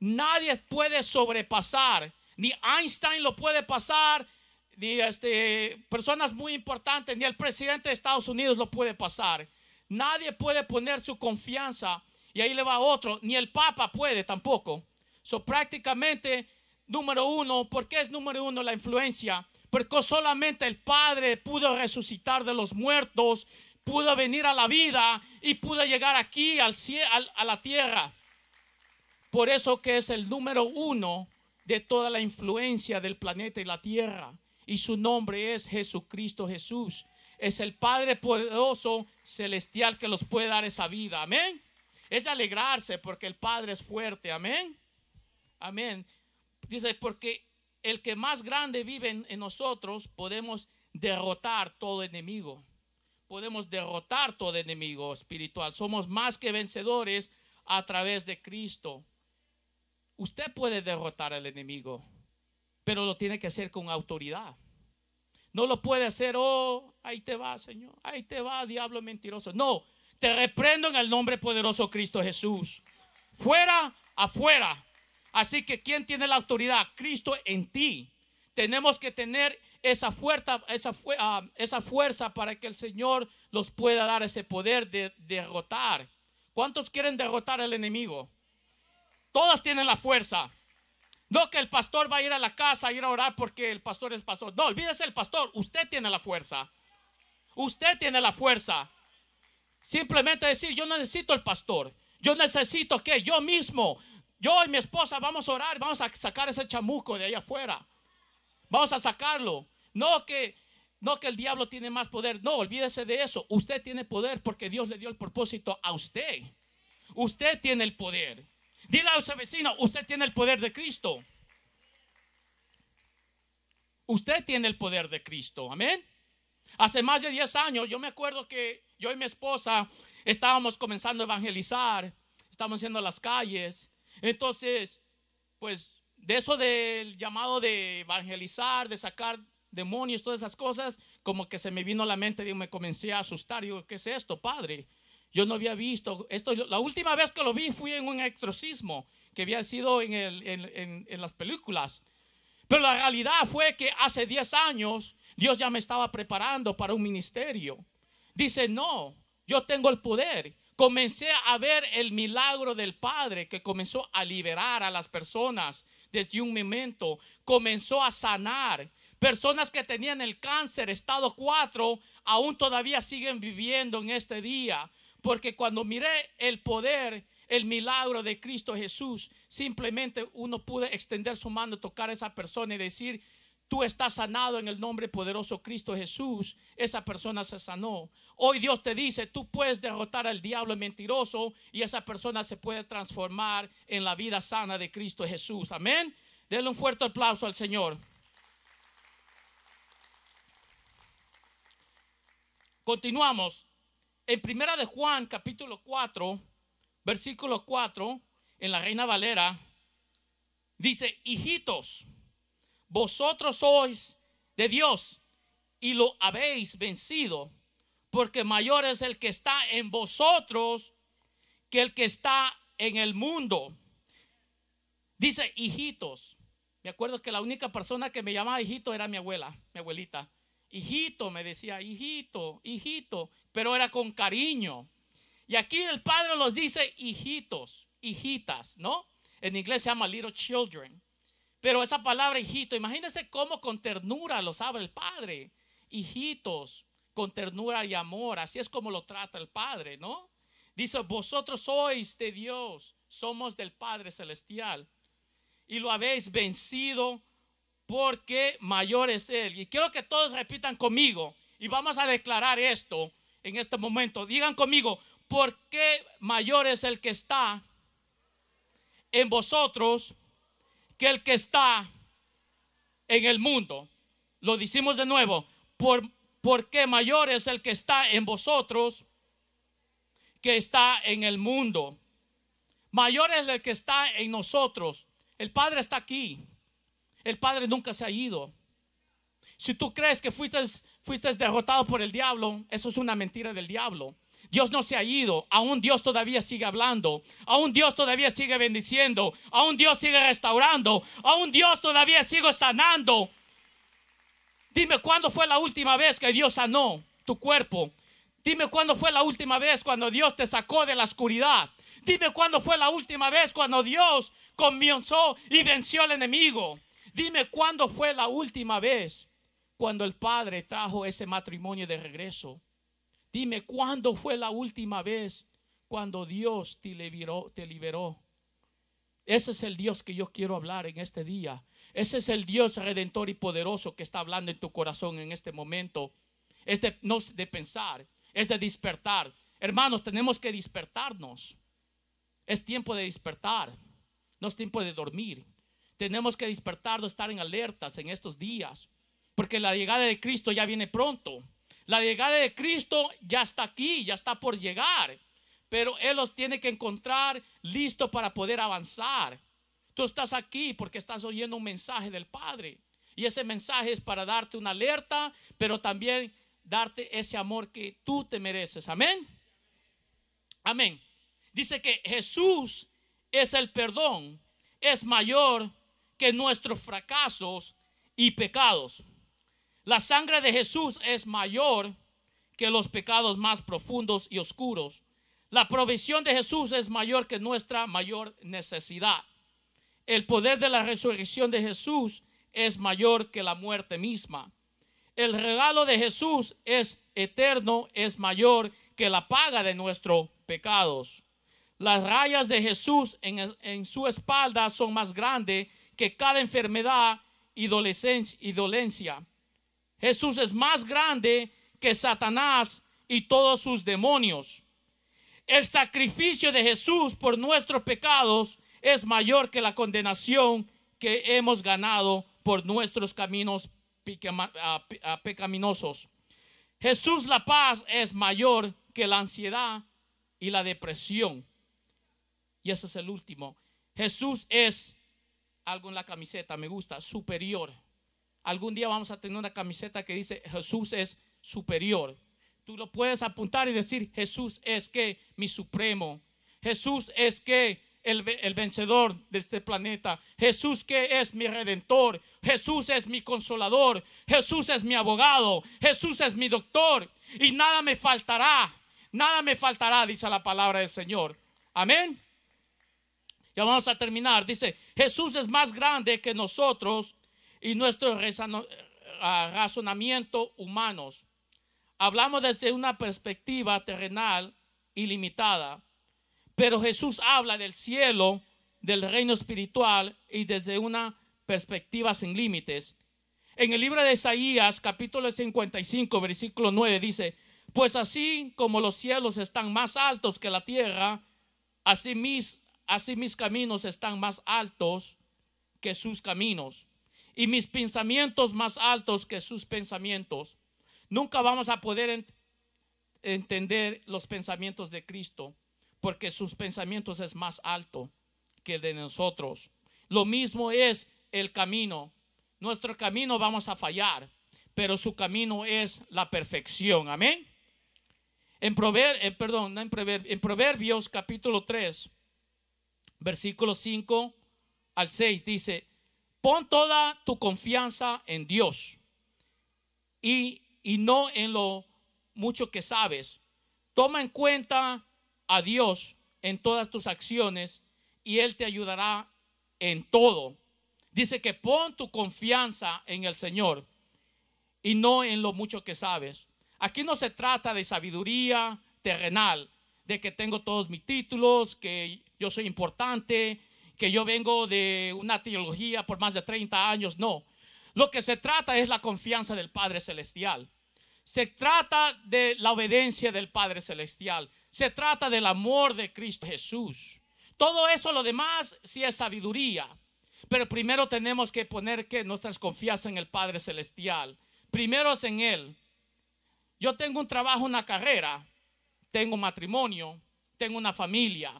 Nadie puede sobrepasar, ni Einstein lo puede pasar, ni este, personas muy importantes, ni el presidente de Estados Unidos lo puede pasar. Nadie puede poner su confianza y ahí le va otro, ni el Papa puede tampoco. So prácticamente número uno, ¿por qué es número uno la influencia? Porque solamente el Padre pudo resucitar de los muertos pudo venir a la vida y pudo llegar aquí al, a la tierra. Por eso que es el número uno de toda la influencia del planeta y la tierra. Y su nombre es Jesucristo Jesús. Es el Padre poderoso celestial que los puede dar esa vida. Amén. Es alegrarse porque el Padre es fuerte. Amén. Amén. Dice, porque el que más grande vive en nosotros podemos derrotar todo enemigo podemos derrotar todo enemigo espiritual. Somos más que vencedores a través de Cristo. Usted puede derrotar al enemigo, pero lo tiene que hacer con autoridad. No lo puede hacer, oh, ahí te va, Señor, ahí te va, diablo mentiroso. No, te reprendo en el nombre poderoso Cristo Jesús. Fuera, afuera. Así que, ¿quién tiene la autoridad? Cristo en ti. Tenemos que tener esa fuerza, ah, esa, fuerza para que el Señor los pueda dar ese poder de derrotar. ¿Cuántos quieren derrotar al enemigo? Todas tienen la fuerza. No que el pastor va a ir a la casa a ir a orar porque el pastor es pastor. No, olvídese el pastor. Usted tiene la fuerza. Usted tiene la fuerza. Simplemente decir, yo no necesito el pastor. Yo necesito que yo mismo, yo y mi esposa vamos a orar, vamos a sacar ese chamuco de allá afuera. Vamos a sacarlo. No que, no que el diablo tiene más poder. No, olvídese de eso. Usted tiene poder porque Dios le dio el propósito a usted. Usted tiene el poder. Dile a su vecino, usted tiene el poder de Cristo. Usted tiene el poder de Cristo. Amén. Hace más de 10 años, yo me acuerdo que yo y mi esposa estábamos comenzando a evangelizar, estábamos haciendo las calles. Entonces, pues de eso del llamado de evangelizar, de sacar demonios, todas esas cosas, como que se me vino a la mente, digo, me comencé a asustar, digo, ¿qué es esto, padre? Yo no había visto esto. La última vez que lo vi fui en un exorcismo que había sido en, en las películas. Pero la realidad fue que hace 10 años Dios ya me estaba preparando para un ministerio. Dice, no, yo tengo el poder. Comencé a ver el milagro del Padre que comenzó a liberar a las personas desde un momento, comenzó a sanar. Personas que tenían el cáncer estado 4 aún todavía siguen viviendo en este día, porque cuando miré el poder, el milagro de Cristo Jesús, simplemente uno pudo extender su mano, tocar a esa persona y decir, tú estás sanado en el nombre poderoso Cristo Jesús, esa persona se sanó. Hoy Dios te dice, tú puedes derrotar al diablo mentiroso y esa persona se puede transformar en la vida sana de Cristo Jesús. Amén. Denle un fuerte aplauso al Señor. Continuamos. En Primera de Juan, capítulo 4, versículo 4, en la Reina Valera, dice, hijitos, vosotros sois de Dios y lo habéis vencido porque mayor es el que está en vosotros que el que está en el mundo. Dice, hijitos. Me acuerdo que la única persona que me llamaba hijito era mi abuela, mi abuelita. Hijito, me decía, hijito, hijito, pero era con cariño. Y aquí el padre los dice hijitos, hijitas, ¿no? En inglés se llama little children. Pero esa palabra hijito, imagínense cómo con ternura los habla el padre. Hijitos, con ternura y amor. Así es como lo trata el Padre, ¿no? Dice, vosotros sois de Dios, somos del Padre Celestial. Y lo habéis vencido porque mayor es Él. Y quiero que todos repitan conmigo y vamos a declarar esto en este momento. Digan conmigo, porque mayor es el que está en vosotros que el que está en el mundo. Lo decimos de nuevo, por, porque mayor es el que está en vosotros que está en el mundo. Mayor es el que está en nosotros. El Padre está aquí. El Padre nunca se ha ido. Si tú crees que fuiste, fuiste derrotado por el diablo, eso es una mentira del diablo. Dios no se ha ido, aún Dios todavía sigue hablando, aún Dios todavía sigue bendiciendo, aún Dios sigue restaurando, aún Dios todavía sigue sanando, Dime cuándo fue la última vez que Dios sanó tu cuerpo. Dime cuándo fue la última vez cuando Dios te sacó de la oscuridad. Dime cuándo fue la última vez cuando Dios comenzó y venció al enemigo. Dime cuándo fue la última vez cuando el Padre trajo ese matrimonio de regreso. Dime cuándo fue la última vez cuando Dios te liberó, te liberó. Ese es el Dios que yo quiero hablar en este día. Ese es el Dios redentor y poderoso que está hablando en tu corazón en este momento. Es de, no de pensar, es de despertar. Hermanos, tenemos que despertarnos. Es tiempo de despertar, no es tiempo de dormir. Tenemos que despertarnos, estar en alertas en estos días, porque la llegada de Cristo ya viene pronto. La llegada de Cristo ya está aquí, ya está por llegar, pero Él los tiene que encontrar listos para poder avanzar. Tú estás aquí porque estás oyendo un mensaje del Padre. Y ese mensaje es para darte una alerta, pero también darte ese amor que tú te mereces. Amén. Amén. Dice que Jesús es el perdón, es mayor que nuestros fracasos y pecados. La sangre de Jesús es mayor que los pecados más profundos y oscuros. La provisión de Jesús es mayor que nuestra mayor necesidad. El poder de la resurrección de Jesús es mayor que la muerte misma. El regalo de Jesús es eterno, es mayor que la paga de nuestros pecados. Las rayas de Jesús en, su espalda son más grandes que cada enfermedad y dolencia. Jesús es más grande que Satanás y todos sus demonios. El sacrificio de Jesús por nuestros pecados es mayor que la condenación que hemos ganado por nuestros caminos pecaminosos. Jesús la paz es mayor que la ansiedad y la depresión. Y ese es el último. Jesús es algo en la camiseta, me gusta, superior. Algún día vamos a tener una camiseta que dice Jesús es superior. Tú lo puedes apuntar y decir, Jesús es que mi supremo. Jesús es que el, vencedor de este planeta. Jesús que es mi redentor. Jesús es mi consolador. Jesús es mi abogado. Jesús es mi doctor. Y nada me faltará. Nada me faltará, dice la palabra del Señor. Amén. Ya vamos a terminar. Dice, Jesús es más grande que nosotros y nuestro eh, razonamiento humanos. Hablamos desde una perspectiva terrenal ilimitada pero Jesús habla del cielo, del reino espiritual y desde una perspectiva sin límites. En el libro de Isaías, capítulo 55, versículo 9, dice, pues así como los cielos están más altos que la tierra, así mis, así mis caminos están más altos que sus caminos y mis pensamientos más altos que sus pensamientos. Nunca vamos a poder entender los pensamientos de Cristo porque sus pensamientos es más alto que el de nosotros. Lo mismo es el camino. Nuestro camino vamos a fallar, pero su camino es la perfección. Amén. En, eh, Proverbios capítulo 3, versículo 5 al 6 dice, pon toda tu confianza en Dios y, y no en lo mucho que sabes. Toma en cuenta a Dios en todas tus acciones y Él te ayudará en todo. Dice que pon tu confianza en el Señor y no en lo mucho que sabes. Aquí no se trata de sabiduría terrenal, de que tengo todos mis títulos, que yo soy importante, que yo vengo de una teología por más de 30 años, no. Lo que se trata es la confianza del Padre Celestial. Se trata de la obediencia del Padre Celestial. Se trata del amor de Cristo Jesús. Todo eso, lo demás, sí es sabiduría. Pero primero tenemos que poner que nuestras confianzas en el Padre Celestial. Primero es en Él. Yo tengo un trabajo, una carrera, tengo matrimonio, tengo una familia.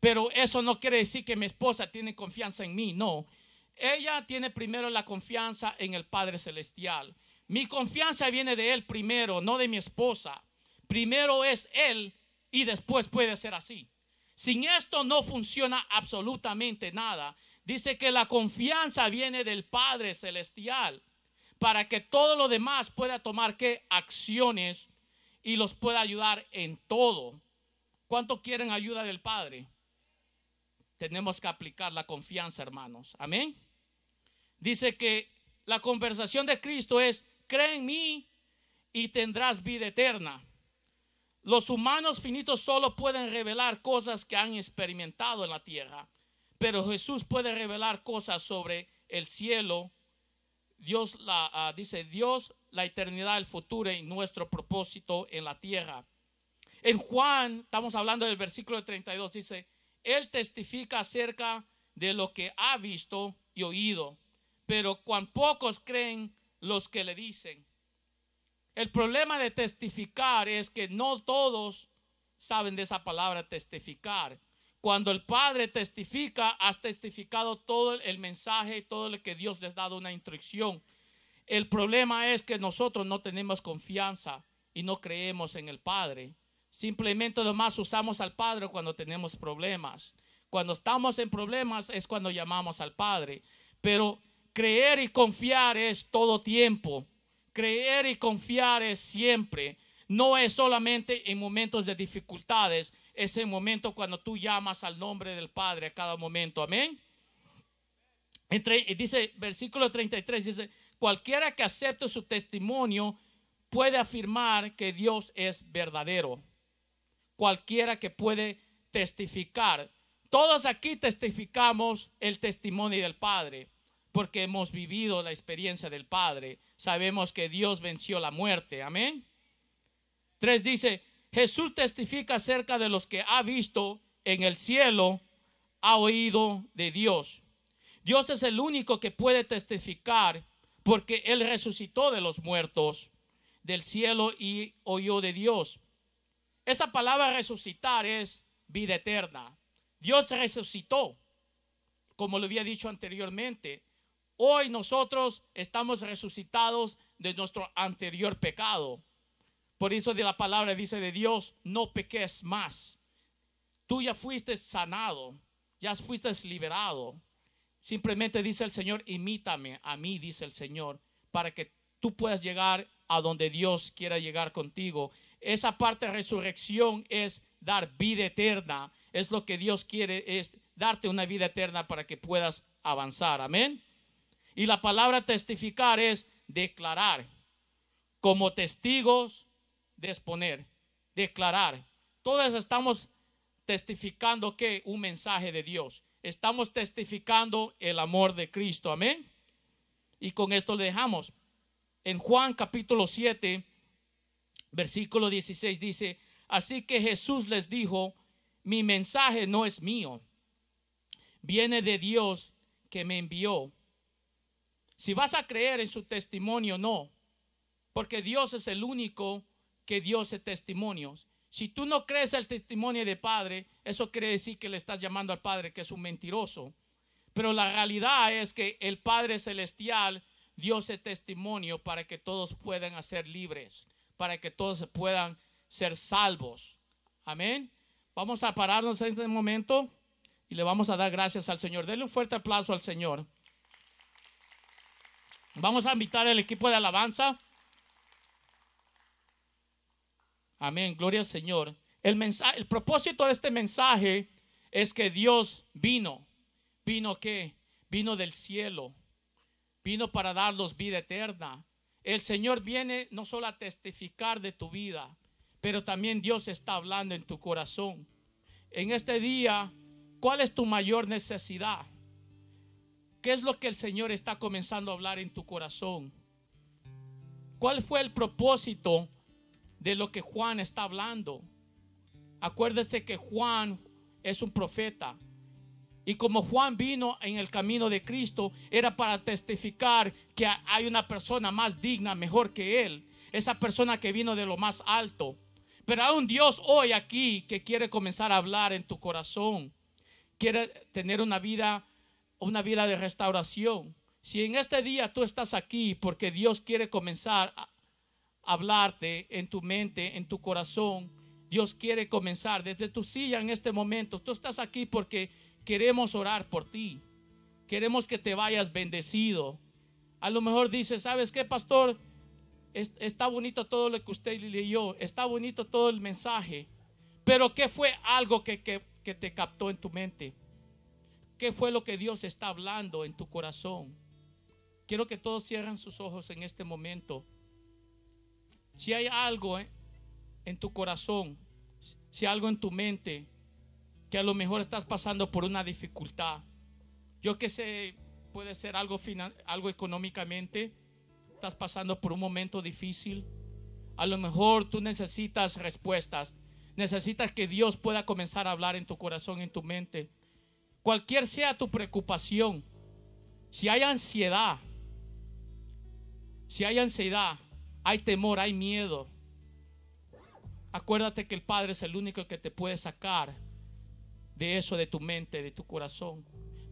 Pero eso no quiere decir que mi esposa tiene confianza en mí, no. Ella tiene primero la confianza en el Padre Celestial. Mi confianza viene de Él primero, no de mi esposa. Primero es Él y después puede ser así. Sin esto no funciona absolutamente nada. Dice que la confianza viene del Padre Celestial para que todo lo demás pueda tomar qué acciones y los pueda ayudar en todo. ¿Cuánto quieren ayuda del Padre? Tenemos que aplicar la confianza, hermanos. Amén. Dice que la conversación de Cristo es, cree en mí y tendrás vida eterna. Los humanos finitos solo pueden revelar cosas que han experimentado en la tierra, pero Jesús puede revelar cosas sobre el cielo. Dios la, ah, dice Dios, la eternidad, el futuro y nuestro propósito en la tierra. En Juan, estamos hablando del versículo 32, dice, Él testifica acerca de lo que ha visto y oído, pero cuán pocos creen los que le dicen. El problema de testificar es que no todos saben de esa palabra testificar. Cuando el Padre testifica, has testificado todo el mensaje, todo lo que Dios les ha dado una instrucción. El problema es que nosotros no tenemos confianza y no creemos en el Padre. Simplemente nomás usamos al Padre cuando tenemos problemas. Cuando estamos en problemas es cuando llamamos al Padre. Pero creer y confiar es todo tiempo. Creer y confiar es siempre, no es solamente en momentos de dificultades, es el momento cuando tú llamas al nombre del Padre a cada momento. Amén. dice versículo 33, dice, cualquiera que acepte su testimonio puede afirmar que Dios es verdadero. Cualquiera que puede testificar. Todos aquí testificamos el testimonio del Padre, porque hemos vivido la experiencia del Padre sabemos que Dios venció la muerte. Amén. 3 dice, Jesús testifica acerca de los que ha visto en el cielo, ha oído de Dios. Dios es el único que puede testificar porque Él resucitó de los muertos del cielo y oyó de Dios. Esa palabra resucitar es vida eterna. Dios resucitó, como lo había dicho anteriormente. Hoy nosotros estamos resucitados de nuestro anterior pecado. Por eso de la palabra dice de Dios, no peques más. Tú ya fuiste sanado, ya fuiste liberado. Simplemente dice el Señor, imítame a mí, dice el Señor, para que tú puedas llegar a donde Dios quiera llegar contigo. Esa parte de resurrección es dar vida eterna. Es lo que Dios quiere, es darte una vida eterna para que puedas avanzar. Amén. Y la palabra testificar es declarar, como testigos de exponer, declarar. Todos estamos testificando que un mensaje de Dios. Estamos testificando el amor de Cristo. Amén. Y con esto le dejamos. En Juan capítulo 7, versículo 16 dice, así que Jesús les dijo, mi mensaje no es mío, viene de Dios que me envió si vas a creer en su testimonio no, porque Dios es el único que dio ese testimonio. Si tú no crees el testimonio de Padre, eso quiere decir que le estás llamando al Padre que es un mentiroso. Pero la realidad es que el Padre Celestial dio ese testimonio para que todos puedan ser libres, para que todos puedan ser salvos. Amén. Vamos a pararnos en este momento y le vamos a dar gracias al Señor. Denle un fuerte aplauso al Señor. Vamos a invitar al equipo de alabanza. Amén, gloria al Señor. El, mensaje, el propósito de este mensaje es que Dios vino. ¿Vino qué? Vino del cielo. Vino para darnos vida eterna. El Señor viene no solo a testificar de tu vida, pero también Dios está hablando en tu corazón. En este día, ¿cuál es tu mayor necesidad? ¿Qué es lo que el Señor está comenzando a hablar en tu corazón? ¿Cuál fue el propósito de lo que Juan está hablando? Acuérdese que Juan es un profeta. Y como Juan vino en el camino de Cristo, era para testificar que hay una persona más digna, mejor que él. Esa persona que vino de lo más alto. Pero hay un Dios hoy aquí que quiere comenzar a hablar en tu corazón. Quiere tener una vida una vida de restauración. Si en este día tú estás aquí porque Dios quiere comenzar a hablarte en tu mente, en tu corazón, Dios quiere comenzar desde tu silla en este momento. Tú estás aquí porque queremos orar por ti. Queremos que te vayas bendecido. A lo mejor dice ¿sabes qué, pastor? está bonito todo lo que usted leyó, está bonito todo el mensaje, pero ¿qué fue algo que, que, que te captó en tu mente? ¿Qué fue lo que Dios está hablando en tu corazón? Quiero que todos cierren sus ojos en este momento. Si hay algo eh, en tu corazón, si hay algo en tu mente, que a lo mejor estás pasando por una dificultad. Yo que sé, puede ser algo, algo económicamente, estás pasando por un momento difícil. A lo mejor tú necesitas respuestas, necesitas que Dios pueda comenzar a hablar en tu corazón, en tu mente. Cualquier sea tu preocupación, si hay ansiedad, si hay ansiedad, hay temor, hay miedo, acuérdate que el Padre es el único que te puede sacar de eso, de tu mente, de tu corazón.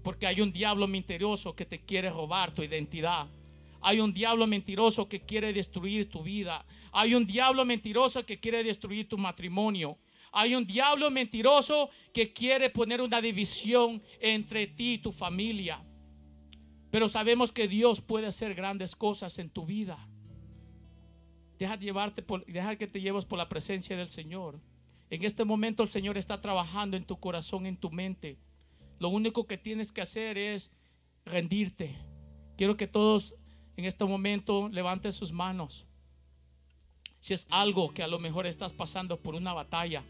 Porque hay un diablo mentiroso que te quiere robar tu identidad. Hay un diablo mentiroso que quiere destruir tu vida. Hay un diablo mentiroso que quiere destruir tu matrimonio. Hay un diablo mentiroso que quiere poner una división entre ti y tu familia. Pero sabemos que Dios puede hacer grandes cosas en tu vida. Deja, llevarte por, deja que te lleves por la presencia del Señor. En este momento el Señor está trabajando en tu corazón, en tu mente. Lo único que tienes que hacer es rendirte. Quiero que todos en este momento levanten sus manos. Si es algo que a lo mejor estás pasando por una batalla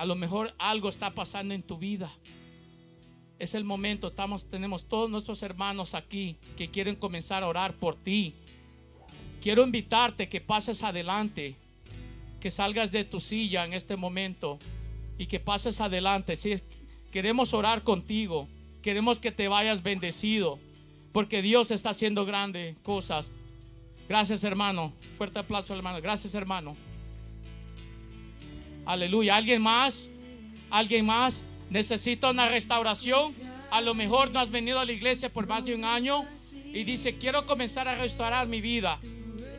a lo mejor algo está pasando en tu vida. Es el momento, estamos, tenemos todos nuestros hermanos aquí que quieren comenzar a orar por ti. Quiero invitarte que pases adelante, que salgas de tu silla en este momento y que pases adelante. Si queremos orar contigo, queremos que te vayas bendecido, porque Dios está haciendo grandes cosas. Gracias, hermano. Fuerte aplauso, hermano. Gracias, hermano. Aleluya. ¿Alguien más? ¿Alguien más? ¿Necesita una restauración? A lo mejor no has venido a la iglesia por más de un año y dice, quiero comenzar a restaurar mi vida.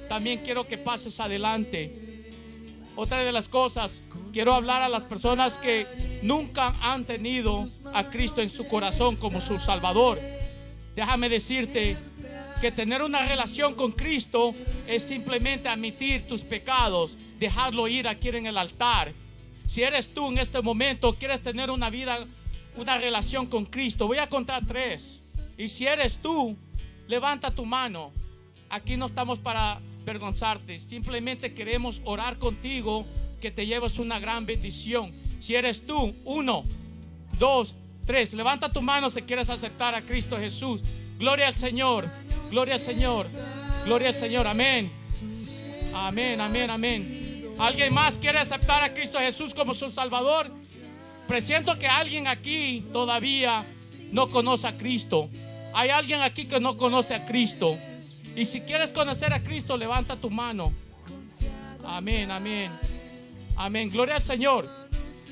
También quiero que pases adelante. Otra de las cosas, quiero hablar a las personas que nunca han tenido a Cristo en su corazón como su Salvador. Déjame decirte que tener una relación con Cristo es simplemente admitir tus pecados, dejarlo ir aquí en el altar si eres tú en este momento, quieres tener una vida, una relación con Cristo, voy a contar tres. Y si eres tú, levanta tu mano. Aquí no estamos para avergonzarte. simplemente queremos orar contigo que te lleves una gran bendición. Si eres tú, uno, dos, tres, levanta tu mano si quieres aceptar a Cristo Jesús. Gloria al Señor, gloria al Señor, gloria al Señor, amén. Amén, amén, amén. ¿Alguien más quiere aceptar a Cristo Jesús como su Salvador? Presiento que alguien aquí todavía no conoce a Cristo. Hay alguien aquí que no conoce a Cristo. Y si quieres conocer a Cristo, levanta tu mano. Amén, amén. Amén. Gloria al Señor.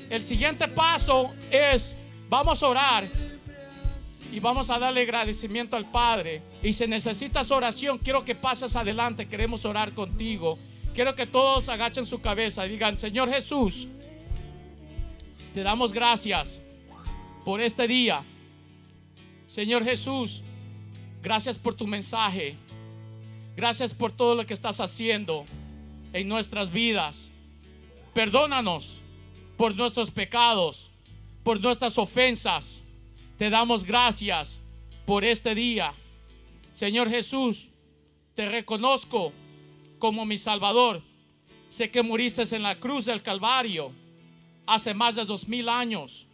El siguiente paso es, vamos a orar y vamos a darle agradecimiento al Padre. Y si necesitas oración, quiero que pases adelante, queremos orar contigo. Quiero que todos agachen su cabeza y digan, Señor Jesús, te damos gracias por este día. Señor Jesús, gracias por tu mensaje. Gracias por todo lo que estás haciendo en nuestras vidas. Perdónanos por nuestros pecados, por nuestras ofensas te damos gracias por este día. Señor Jesús, te reconozco como mi Salvador. Sé que muriste en la cruz del Calvario hace más de dos mil años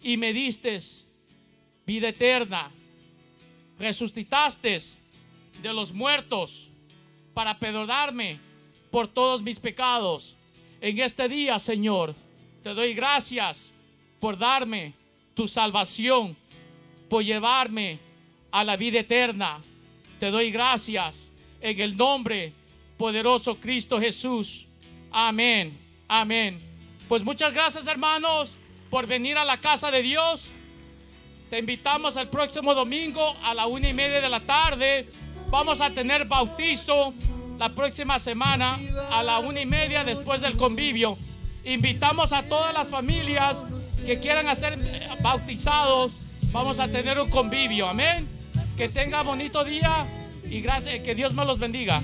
y me diste vida eterna. Resucitaste de los muertos para perdonarme por todos mis pecados. En este día, Señor, te doy gracias por darme tu salvación por llevarme a la vida eterna. Te doy gracias en el nombre poderoso Cristo Jesús. Amén, amén. Pues muchas gracias hermanos por venir a la casa de Dios. Te invitamos el próximo domingo a la una y media de la tarde. Vamos a tener bautizo la próxima semana a la una y media después del convivio. Invitamos a todas las familias que quieran hacer eh, bautizados. Vamos a tener un convivio. Amén. Que tenga bonito día y gracias, que Dios me los bendiga.